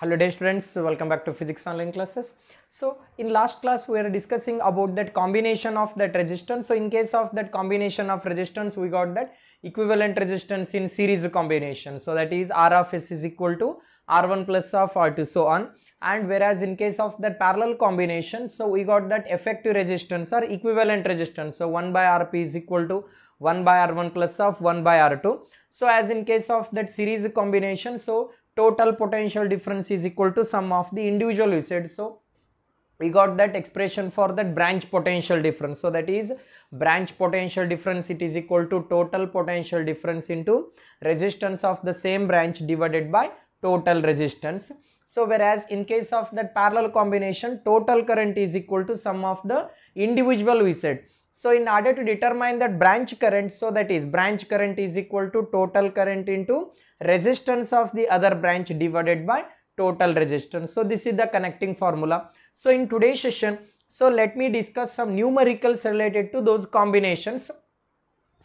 hello dear students welcome back to physics online classes so in last class we were discussing about that combination of that resistance so in case of that combination of resistance we got that equivalent resistance in series combination so that is r of s is equal to r1 plus of r2 so on and whereas in case of that parallel combination so we got that effective resistance or equivalent resistance so 1 by rp is equal to 1 by r1 plus of 1 by r2 so as in case of that series combination so total potential difference is equal to sum of the individual said so we got that expression for that branch potential difference so that is branch potential difference it is equal to total potential difference into resistance of the same branch divided by total resistance so whereas in case of that parallel combination total current is equal to sum of the individual We said. So in order to determine that branch current, so that is branch current is equal to total current into resistance of the other branch divided by total resistance. So this is the connecting formula. So in today's session, so let me discuss some numericals related to those combinations.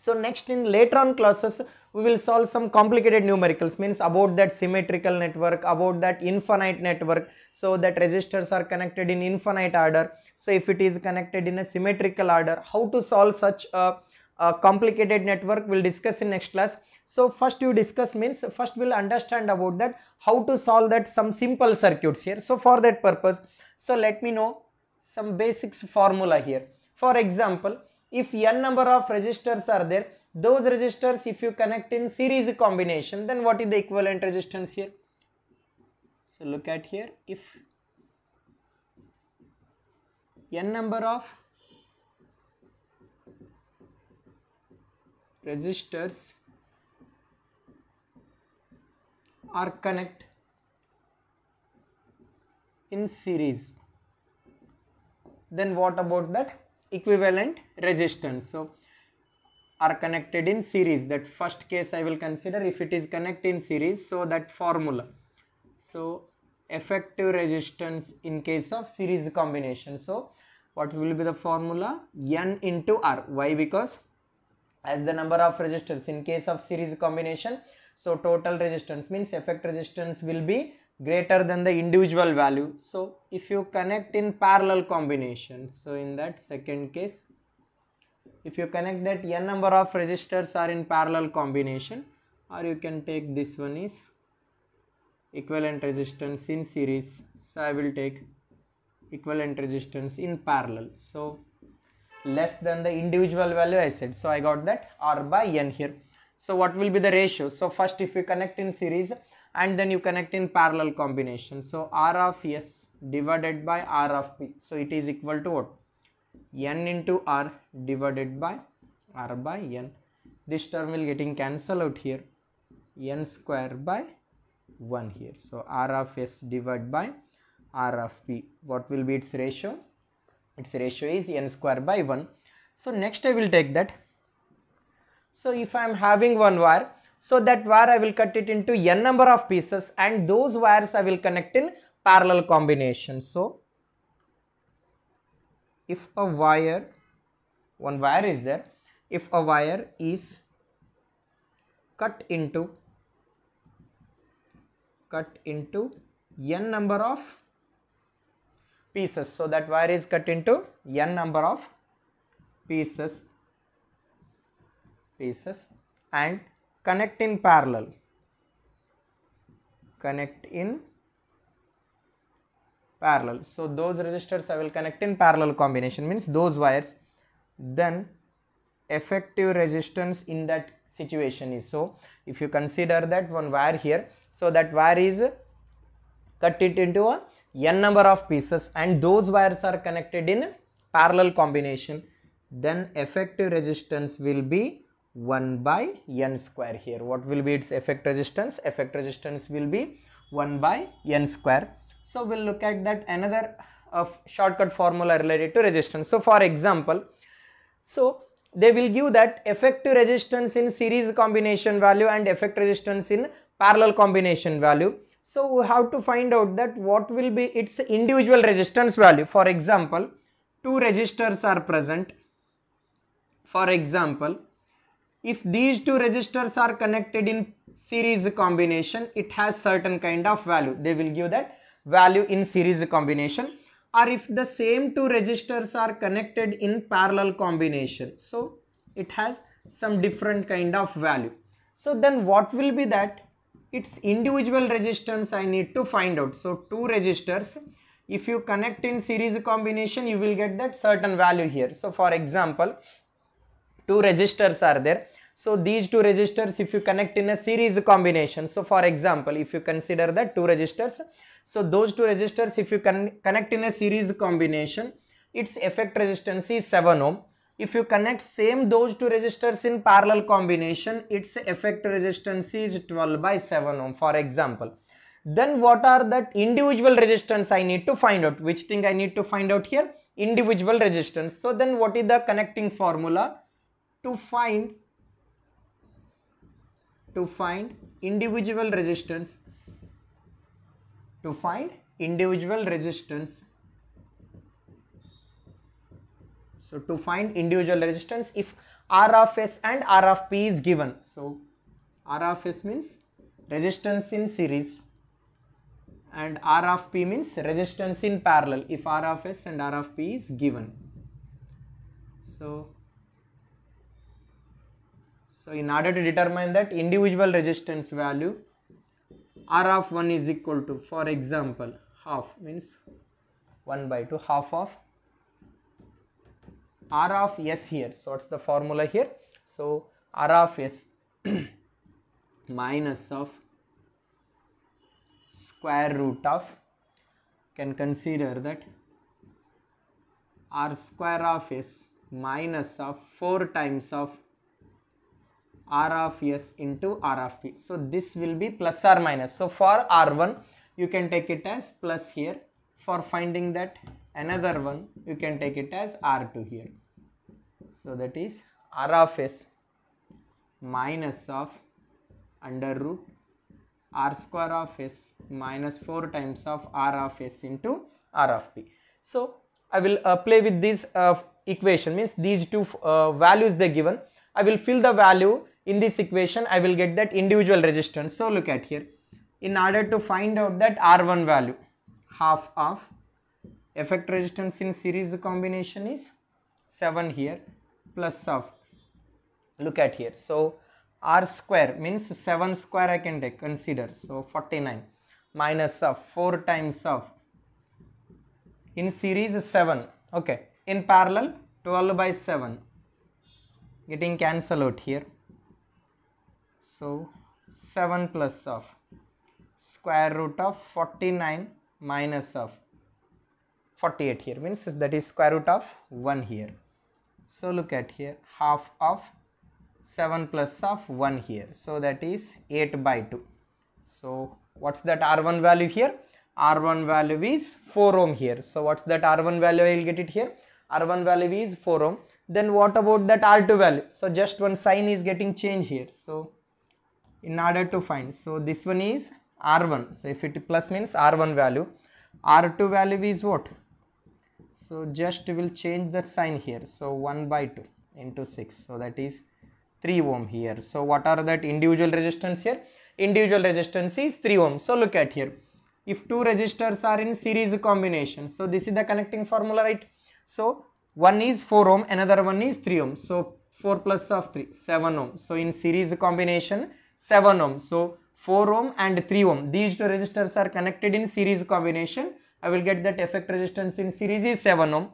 So next in later on classes, we will solve some complicated numericals means about that symmetrical network, about that infinite network. So that resistors are connected in infinite order. So if it is connected in a symmetrical order, how to solve such a, a complicated network we'll discuss in next class. So first you discuss means first we'll understand about that how to solve that some simple circuits here. So for that purpose, so let me know some basics formula here. For example, if n number of resistors are there those resistors if you connect in series combination then what is the equivalent resistance here so look at here if n number of resistors are connect in series then what about that equivalent resistance so are connected in series that first case I will consider if it is connect in series so that formula so effective resistance in case of series combination so what will be the formula n into r why because as the number of resistors in case of series combination so total resistance means effect resistance will be greater than the individual value so if you connect in parallel combination so in that second case if you connect that n number of registers are in parallel combination or you can take this one is equivalent resistance in series so i will take equivalent resistance in parallel so less than the individual value i said so i got that r by n here so what will be the ratio so first if you connect in series and then you connect in parallel combination so r of s divided by r of p so it is equal to what n into r divided by r by n this term will getting cancel out here n square by 1 here so r of s divided by r of p what will be its ratio its ratio is n square by 1 so next i will take that so if i am having one wire so that wire I will cut it into n number of pieces and those wires I will connect in parallel combination. So if a wire, one wire is there, if a wire is cut into cut into n number of pieces so that wire is cut into n number of pieces pieces and connect in parallel connect in parallel so those resistors I will connect in parallel combination means those wires then effective resistance in that situation is so if you consider that one wire here so that wire is cut it into a n number of pieces and those wires are connected in parallel combination then effective resistance will be 1 by n square here what will be its effect resistance effect resistance will be 1 by n square so we'll look at that another of shortcut formula related to resistance so for example so they will give that effective resistance in series combination value and effect resistance in parallel combination value so we have to find out that what will be its individual resistance value for example two resistors are present for example if these two registers are connected in series combination it has certain kind of value they will give that value in series combination or if the same two registers are connected in parallel combination so it has some different kind of value so then what will be that its individual resistance i need to find out so two registers if you connect in series combination you will get that certain value here so for example two registers are there so these two registers if you connect in a series combination so for example if you consider the two registers so those two registers if you can connect in a series combination its effect resistance is 7 ohm if you connect same those two registers in parallel combination its effect resistance is 12 by 7 ohm for example then what are that individual resistance I need to find out which thing I need to find out here individual resistance so then what is the connecting formula to find to find individual resistance to find individual resistance so to find individual resistance if r of s and r of p is given so r of s means resistance in series and r of p means resistance in parallel if r of s and r of p is given so so in order to determine that individual resistance value R of 1 is equal to for example half means 1 by 2 half of R of S here. So what's the formula here? So R of S minus of square root of can consider that R square of S minus of 4 times of r of s into r of p. So this will be plus or minus. So for r1 you can take it as plus here. For finding that another one you can take it as r2 here. So that is r of s minus of under root r square of s minus 4 times of r of s into r of p. So I will uh, play with this uh, equation means these two uh, values they given I will fill the value in this equation. I will get that individual resistance. So look at here. In order to find out that R1 value, half of effect resistance in series combination is 7 here plus of look at here. So R square means 7 square I can take consider. So 49 minus of 4 times of in series 7 okay in parallel 12 by 7 getting cancelled out here so 7 plus of square root of 49 minus of 48 here means that is square root of 1 here so look at here half of 7 plus of 1 here so that is 8 by 2 so what's that r1 value here r1 value is 4 ohm here so what's that r1 value i'll get it here r1 value is 4 ohm then what about that r2 value so just one sign is getting changed here so in order to find so this one is r1 so if it plus means r1 value r2 value is what so just will change that sign here so 1 by 2 into 6 so that is 3 ohm here so what are that individual resistance here individual resistance is 3 ohm so look at here if two resistors are in series combination so this is the connecting formula right so one is 4 ohm another one is 3 ohm so 4 plus of 3 7 ohm so in series combination 7 ohm so 4 ohm and 3 ohm these two resistors are connected in series combination i will get that effect resistance in series is 7 ohm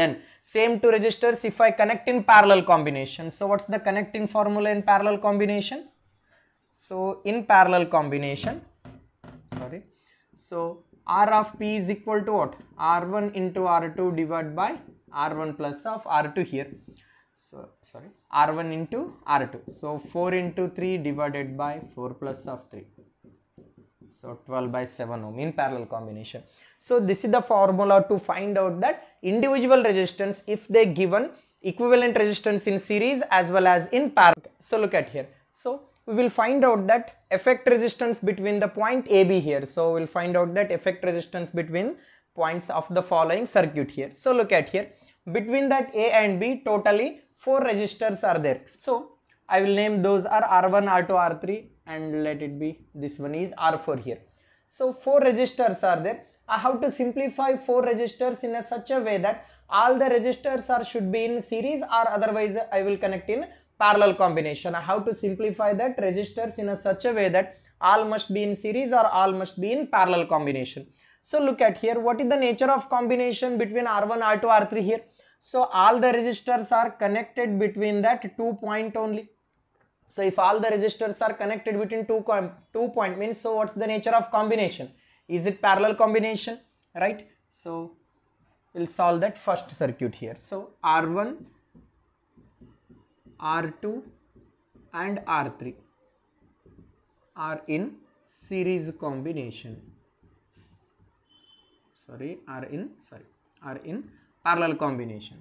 then same two resistors if i connect in parallel combination so what's the connecting formula in parallel combination so in parallel combination sorry so r of p is equal to what r1 into r2 divided by r1 plus of r2 here so sorry r1 into r2 so 4 into 3 divided by 4 plus of 3 so 12 by 7 ohm in parallel combination so this is the formula to find out that individual resistance if they given equivalent resistance in series as well as in parallel so look at here so we will find out that effect resistance between the point AB here. So, we will find out that effect resistance between points of the following circuit here. So, look at here between that A and B, totally four registers are there. So I will name those are R1, R2, R3 and let it be this one is R4 here. So four registers are there. I have to simplify four registers in a such a way that all the registers are should be in series or otherwise I will connect in parallel combination. I have to simplify that registers in a such a way that all must be in series or all must be in parallel combination. So look at here, what is the nature of combination between R1, R2, R3 here? So all the registers are connected between that two point only. So if all the registers are connected between two, two point means, so what's the nature of combination? Is it parallel combination, right? So we'll solve that first circuit here. So R1, R2 and R3 are in series combination sorry are in sorry are in parallel combination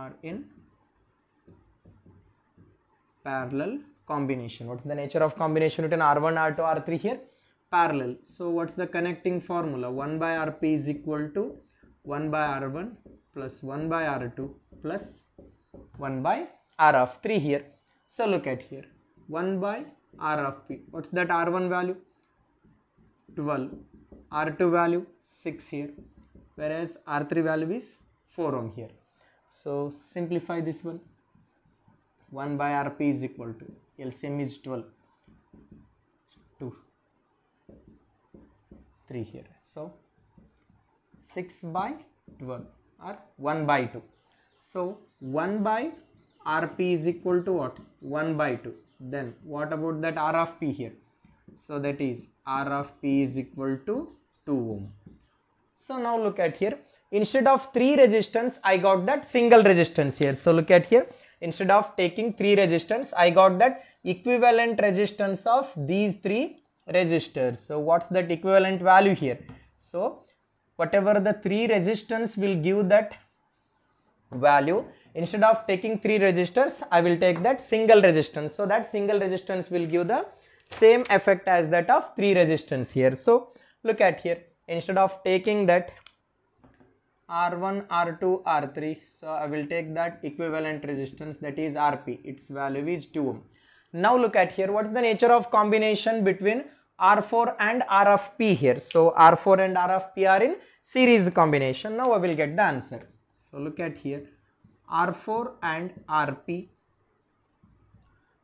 are in parallel combination what's the nature of combination between r1 r2 r3 here parallel so what's the connecting formula 1 by rp is equal to 1 by r1 plus 1 by r2 plus 1 by r of 3 here so look at here 1 by r of p what's that r1 value 12 r2 value 6 here whereas r3 value is 4 ohm here so simplify this one 1 by rp is equal to lcm is 12 2 3 here so 6 by 12 or 1 by 2 so 1 by rp is equal to what 1 by 2 then what about that r of p here so that is R of P is equal to 2 ohm. So now look at here. Instead of 3 resistance, I got that single resistance here. So look at here. Instead of taking 3 resistance, I got that equivalent resistance of these 3 resistors. So what's that equivalent value here? So whatever the 3 resistance will give that value instead of taking 3 resistors I will take that single resistance. So that single resistance will give the same effect as that of 3 resistance here. So look at here instead of taking that R1, R2, R3 so I will take that equivalent resistance that is Rp its value is 2 ohm. Now look at here what is the nature of combination between R4 and RFP here. So R4 and RFP are in series combination. Now I will get the answer. So look at here R4 and RP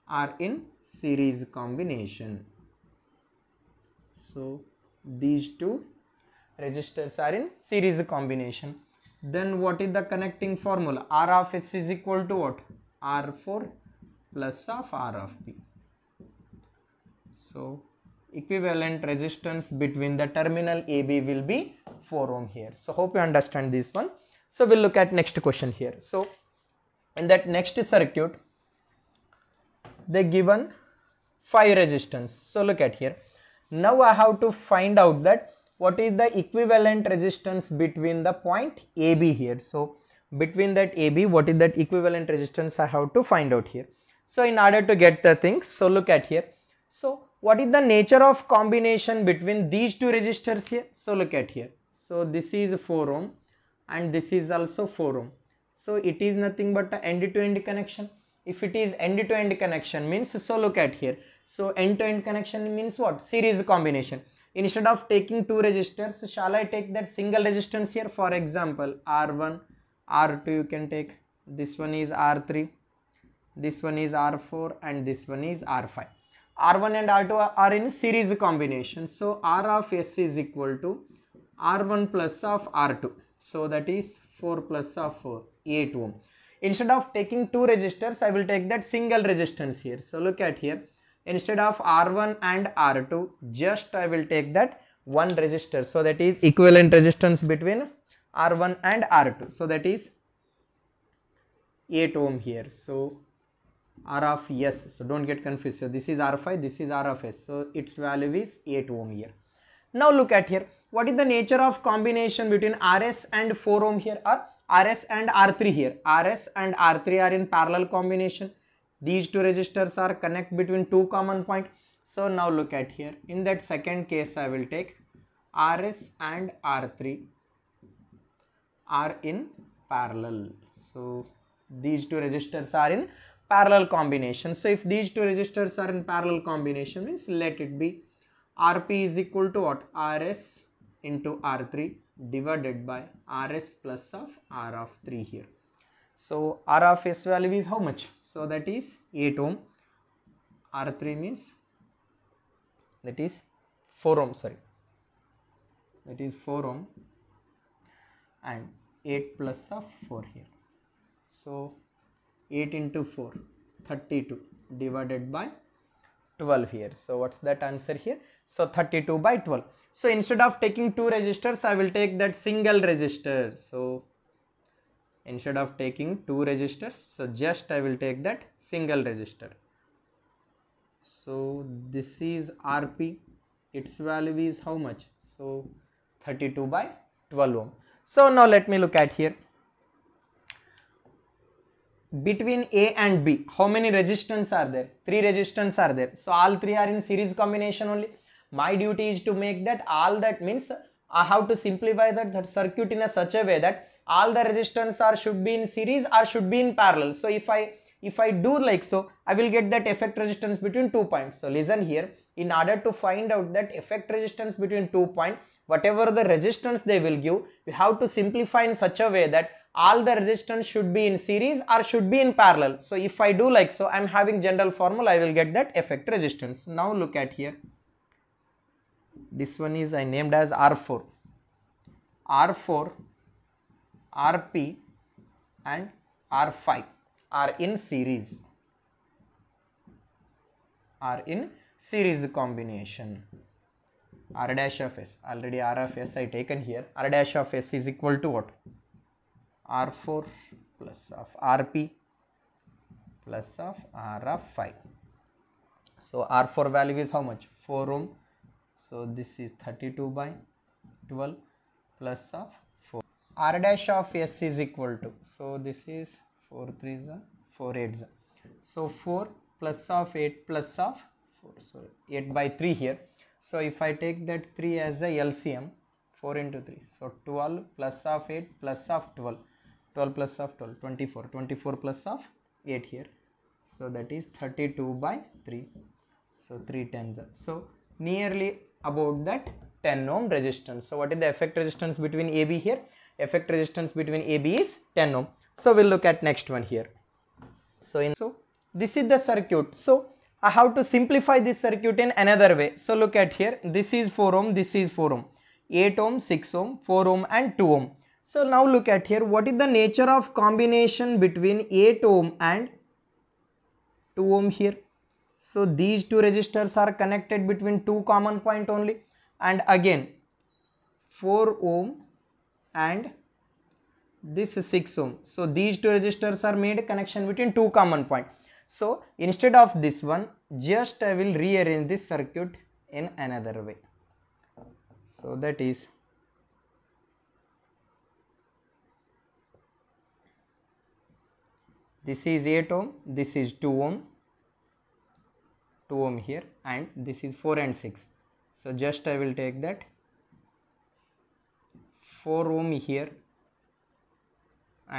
are in series combination. So these two registers are in series combination. Then what is the connecting formula? R of S is equal to what? R4 plus of R of B. So equivalent resistance between the terminal AB will be 4 ohm here. So hope you understand this one. So we'll look at next question here. So in that next circuit they given 5 resistance so look at here now i have to find out that what is the equivalent resistance between the point ab here so between that ab what is that equivalent resistance i have to find out here so in order to get the things so look at here so what is the nature of combination between these two resistors here so look at here so this is 4 ohm and this is also 4 ohm so it is nothing but a end to end connection if it is end-to-end connection means so look at here so end-to-end -end connection means what series combination instead of taking two registers shall i take that single resistance here for example r1 r2 you can take this one is r3 this one is r4 and this one is r5 r1 and r2 are in series combination so r of s is equal to r1 plus of r2 so that is 4 plus of 4 8 ohm instead of taking two resistors, i will take that single resistance here so look at here instead of r1 and r2 just i will take that one resistor so that is equivalent resistance between r1 and r2 so that is 8 ohm here so r of s so don't get confused so this is r5 this is r of s so its value is 8 ohm here now look at here what is the nature of combination between rs and 4 ohm here Are rs and r3 here rs and r3 are in parallel combination these two registers are connect between two common point so now look at here in that second case i will take rs and r3 are in parallel so these two registers are in parallel combination so if these two registers are in parallel combination means let it be rp is equal to what rs into r3 divided by rs plus of r of 3 here so r of s value is how much so that is 8 ohm r3 means that is 4 ohm sorry that is 4 ohm and 8 plus of 4 here so 8 into 4 32 divided by 12 here so what's that answer here so 32 by 12 so instead of taking two registers i will take that single register so instead of taking two registers so just i will take that single register so this is rp its value is how much so 32 by 12 ohm so now let me look at here between A and B, how many resistance are there? Three resistance are there. So all three are in series combination only my duty is to make that all that means I have to simplify that, that circuit in a such a way that all the resistance are should be in series or should be in parallel. So if I if I do like so, I will get that effect resistance between two points. So listen here, in order to find out that effect resistance between two point, whatever the resistance they will give, we have to simplify in such a way that all the resistance should be in series or should be in parallel. So if I do like so, I am having general formula, I will get that effect resistance. Now look at here this one is I uh, named as R4 R4 RP and R5 are in series are in series combination r dash of s already r of s I taken here r dash of s is equal to what r4 plus of rp plus of r of 5 so r4 value is how much 4 ohm so this is 32 by 12 plus of 4 r dash of s is equal to so this is 4 3 4 8 so 4 plus of 8 plus of 4 so 8 by 3 here so if i take that 3 as a lcm 4 into 3 so 12 plus of 8 plus of 12 12 plus of 12 24 24 plus of 8 here so that is 32 by 3 so 3 tens so nearly about that 10 ohm resistance so what is the effect resistance between ab here effect resistance between ab is 10 ohm so we'll look at next one here so in so this is the circuit so I uh, have to simplify this circuit in another way so look at here this is 4 ohm this is 4 ohm 8 ohm 6 ohm 4 ohm and 2 ohm so now look at here what is the nature of combination between 8 ohm and 2 ohm here so these two resistors are connected between two common point only and again 4 ohm and this is 6 ohm. So these two resistors are made connection between two common point. So instead of this one just I will rearrange this circuit in another way. So that is this is 8 ohm this is 2 ohm 2 ohm here and this is 4 and 6 so just I will take that 4 ohm here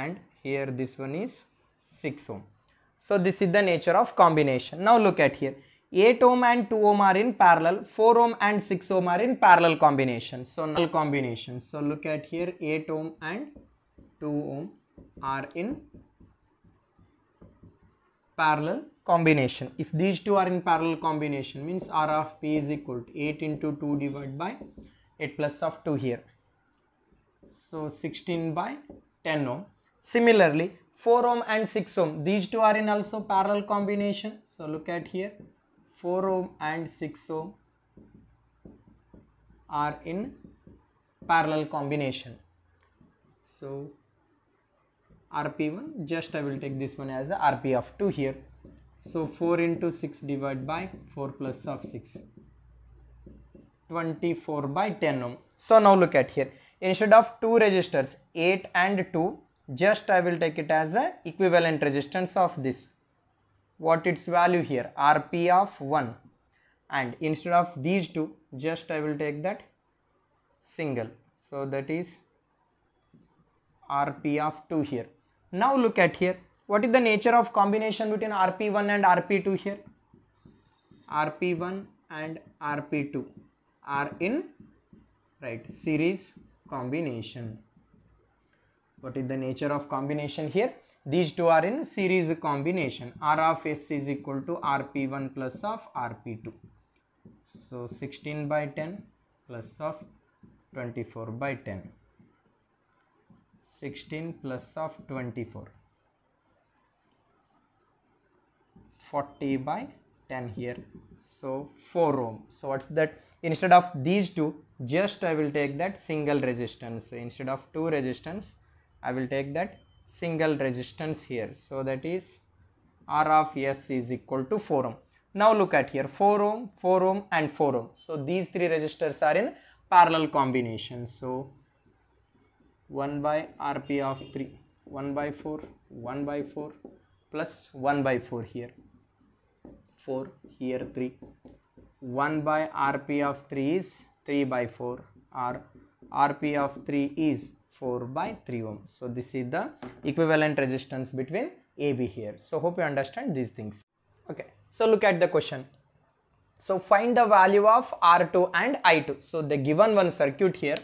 and here this one is 6 ohm so this is the nature of combination now look at here 8 ohm and 2 ohm are in parallel 4 ohm and 6 ohm are in parallel combination so null combination so look at here 8 ohm and 2 ohm are in parallel combination if these two are in parallel combination means r of p is equal to 8 into 2 divided by 8 plus of 2 here so 16 by 10 ohm similarly 4 ohm and 6 ohm these two are in also parallel combination so look at here 4 ohm and 6 ohm are in parallel combination so rp1 just i will take this one as rp of 2 here so 4 into 6 divided by 4 plus of 6 24 by 10 ohm so now look at here instead of two registers 8 and 2 just i will take it as a equivalent resistance of this what its value here rp of 1 and instead of these two just i will take that single so that is rp of 2 here now look at here. What is the nature of combination between RP1 and RP2 here? RP1 and RP2 are in right series combination. What is the nature of combination here? These two are in series combination. R of S is equal to RP1 plus of RP2. So 16 by 10 plus of 24 by 10. 16 plus of 24 40 by 10 here so 4 ohm so what's that instead of these two just I will take that single resistance so instead of two resistance I will take that single resistance here so that is R of S is equal to 4 ohm now look at here 4 ohm 4 ohm and 4 ohm so these three resistors are in parallel combination so 1 by rp of 3 1 by 4 1 by 4 plus 1 by 4 here 4 here 3 1 by rp of 3 is 3 by 4 or rp of 3 is 4 by 3 ohm so this is the equivalent resistance between ab here so hope you understand these things okay so look at the question so find the value of r2 and i2 so the given one circuit here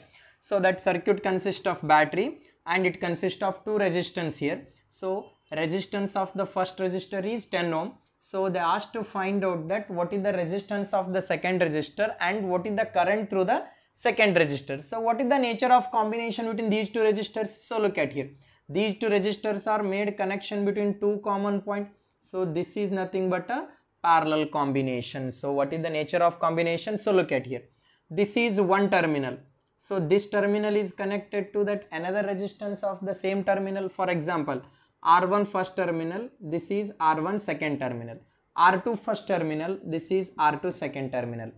so that circuit consists of battery and it consists of two resistance here. So resistance of the first resistor is 10 ohm. So they asked to find out that what is the resistance of the second resistor and what is the current through the second resistor. So what is the nature of combination between these two resistors? So look at here. These two resistors are made connection between two common point. So this is nothing but a parallel combination. So what is the nature of combination? So look at here. This is one terminal so this terminal is connected to that another resistance of the same terminal. For example, R1 first terminal, this is R1 second terminal. R2 first terminal, this is R2 second terminal.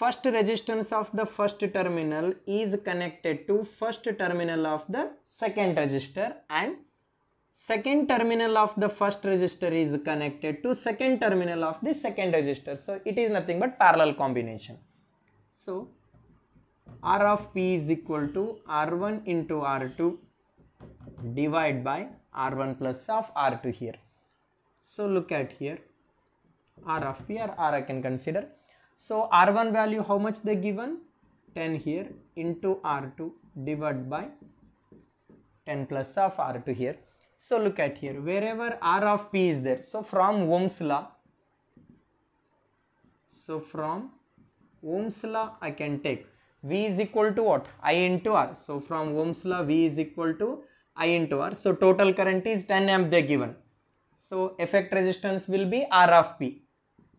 First resistance of the first terminal is connected to first terminal of the second resistor and second terminal of the first resistor is connected to second terminal of the second resistor. So it is nothing but parallel combination. So R of P is equal to R1 into R2 divided by R1 plus of R2 here. So look at here R of P or R I can consider. So R1 value how much they given 10 here into R2 divided by 10 plus of R2 here. So look at here wherever R of P is there. So from Ohm's law. So from Ohm's law I can take V is equal to what? I into R. So from Ohm's law, V is equal to I into R. So total current is 10 amp they given. So effect resistance will be R of P.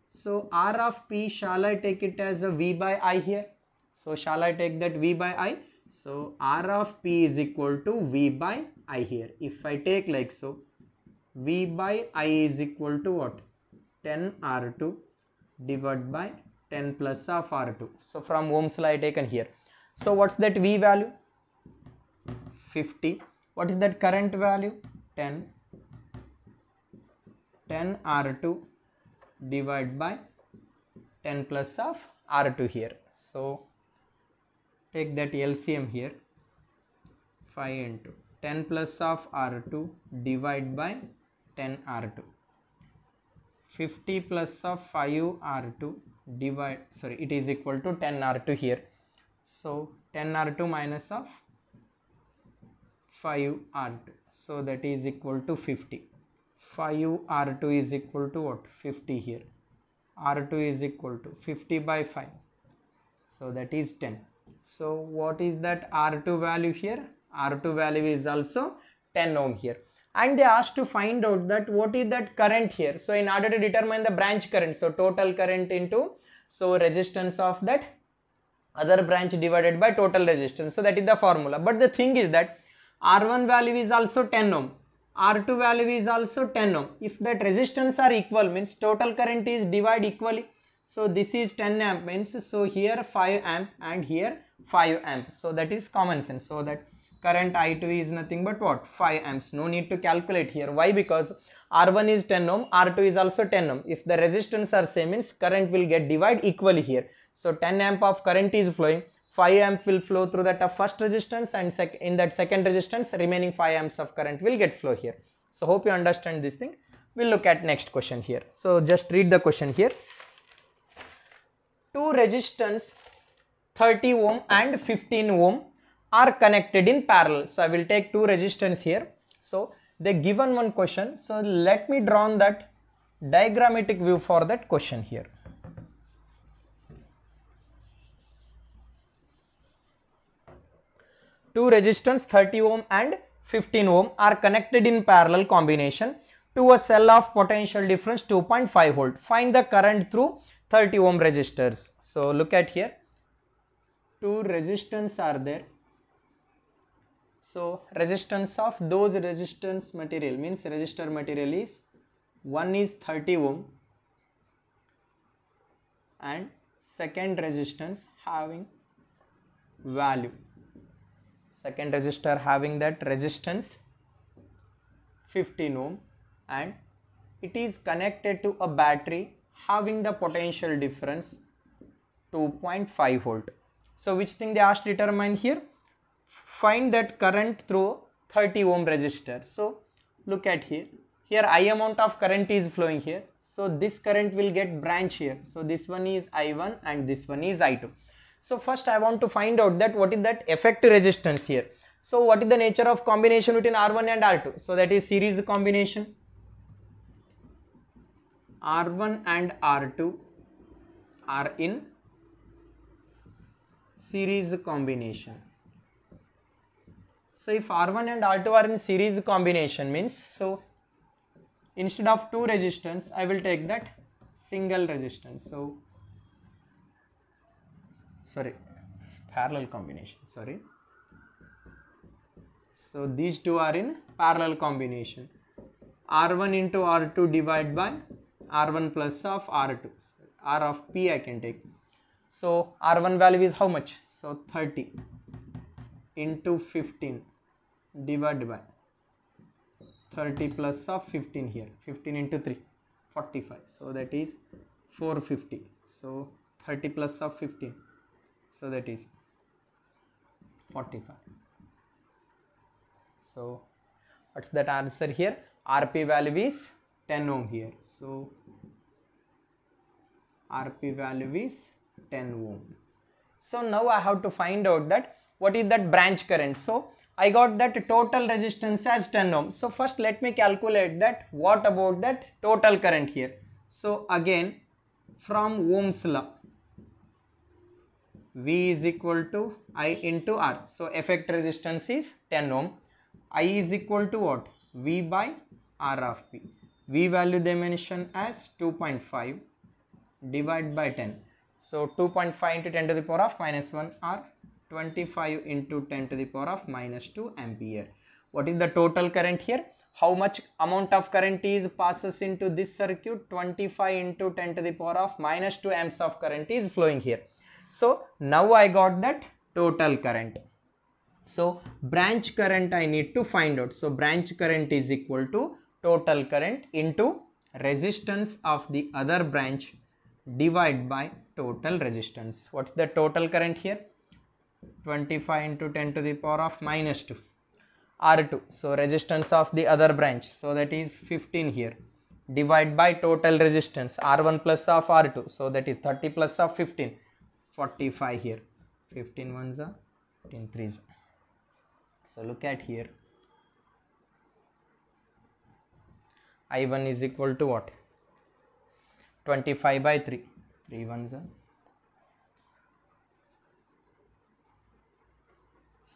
So R of P, shall I take it as a V by I here? So shall I take that V by I? So R of P is equal to V by I here. If I take like so, V by I is equal to what? 10 R2 divided by 10 plus of R2. So from Ohm's law I taken here. So what's that V value? 50. What is that current value? 10. 10 R2 divided by 10 plus of R2 here. So take that LCM here. 5 into 10 plus of R2 divided by 10 R2. 50 plus of 5 R2 divide sorry it is equal to 10 r2 here so 10 r2 minus of 5 r2 so that is equal to 50 5 r2 is equal to what 50 here r2 is equal to 50 by 5 so that is 10 so what is that r2 value here r2 value is also 10 ohm here and they asked to find out that what is that current here. So in order to determine the branch current, so total current into so resistance of that other branch divided by total resistance. So that is the formula. But the thing is that R1 value is also 10 ohm. R2 value is also 10 ohm. If that resistance are equal means total current is divide equally. So this is 10 amp means so here 5 amp and here 5 amp. So that is common sense. So that current I2 is nothing but what 5 amps no need to calculate here why because R1 is 10 ohm R2 is also 10 ohm if the resistance are same means current will get divide equally here so 10 amp of current is flowing 5 amp will flow through that first resistance and in that second resistance remaining 5 amps of current will get flow here so hope you understand this thing we'll look at next question here so just read the question here two resistance 30 ohm and 15 ohm are connected in parallel. So I will take two resistance here. So they given one question. So let me draw on that diagrammatic view for that question here. Two resistance 30 ohm and 15 ohm are connected in parallel combination to a cell of potential difference 2.5 volt. Find the current through 30 ohm resistors. So look at here. Two resistance are there so resistance of those resistance material means resistor material is one is 30 ohm and second resistance having value second resistor having that resistance 15 ohm and it is connected to a battery having the potential difference 2.5 volt so which thing they asked determine here find that current through 30 ohm resistor so look at here here i amount of current is flowing here so this current will get branch here so this one is i1 and this one is i2 so first i want to find out that what is that effective resistance here so what is the nature of combination between r1 and r2 so that is series combination r1 and r2 are in series combination so if R1 and R2 are in series combination means so instead of two resistance I will take that single resistance. So sorry parallel combination sorry. So these two are in parallel combination R1 into R2 divided by R1 plus of R2 R of P I can take. So R1 value is how much? So 30 into 15 divided by 30 plus of 15 here 15 into 3 45 so that is 450 so 30 plus of 15 so that is 45 so what's that answer here rp value is 10 ohm here so rp value is 10 ohm so now i have to find out that what is that branch current so I got that total resistance as 10 ohm. So first let me calculate that what about that total current here. So again from Ohm's law V is equal to I into R. So effect resistance is 10 ohm. I is equal to what? V by R of P. V value they as 2.5 divided by 10. So 2.5 into 10 to the power of minus 1 R 25 into 10 to the power of minus 2 ampere. What is the total current here? How much amount of current is passes into this circuit? 25 into 10 to the power of minus 2 amps of current is flowing here. So now I got that total current. So branch current I need to find out. So branch current is equal to total current into resistance of the other branch divided by total resistance. What's the total current here? 25 into 10 to the power of minus 2 R2 so resistance of the other branch so that is 15 here divide by total resistance R1 plus of R2 so that is 30 plus of 15 45 here 15 ones are 15 threes so look at here I1 is equal to what 25 by 3 3 ones are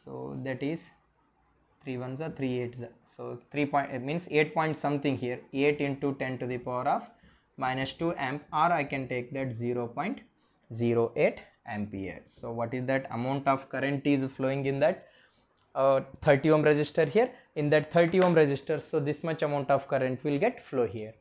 so that is 3 ones are 3 eights so 3 point it means 8 point something here 8 into 10 to the power of minus 2 amp or I can take that 0 0.08 ampere so what is that amount of current is flowing in that uh, 30 ohm resistor here in that 30 ohm resistor so this much amount of current will get flow here